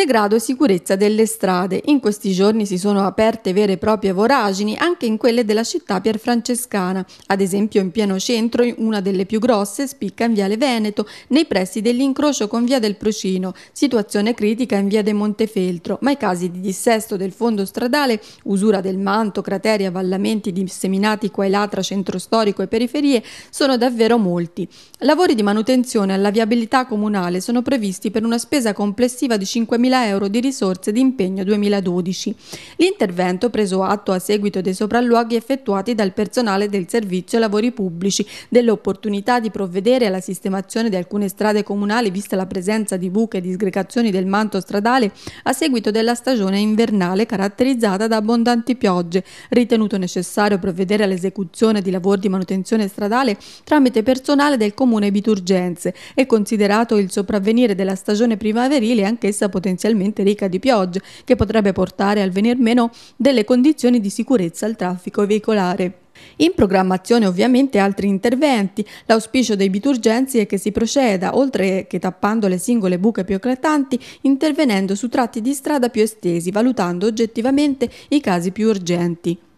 Degrado e sicurezza delle strade. In questi giorni si sono aperte vere e proprie voragini anche in quelle della città pierfrancescana. Ad esempio in pieno centro, una delle più grosse spicca in Viale Veneto, nei pressi dell'incrocio con Via del Procino, situazione critica in Via de Montefeltro, ma i casi di dissesto del fondo stradale, usura del manto, crateri, avvallamenti disseminati qua e là tra centro storico e periferie sono davvero molti. Lavori di manutenzione alla viabilità comunale sono previsti per una spesa complessiva di 5.000 euro di risorse di impegno 2012. L'intervento, preso atto a seguito dei sopralluoghi effettuati dal personale del Servizio Lavori Pubblici, dell'opportunità di provvedere alla sistemazione di alcune strade comunali vista la presenza di buche e disgregazioni del manto stradale a seguito della stagione invernale caratterizzata da abbondanti piogge, ritenuto necessario provvedere all'esecuzione di lavori di manutenzione stradale tramite personale del comune Biturgenze e considerato il sopravvenire della stagione primaverile anch'essa potenzialmente potenzialmente ricca di piogge, che potrebbe portare al venir meno delle condizioni di sicurezza al traffico veicolare. In programmazione ovviamente altri interventi. L'auspicio dei biturgenzi è che si proceda, oltre che tappando le singole buche più eclatanti, intervenendo su tratti di strada più estesi, valutando oggettivamente i casi più urgenti.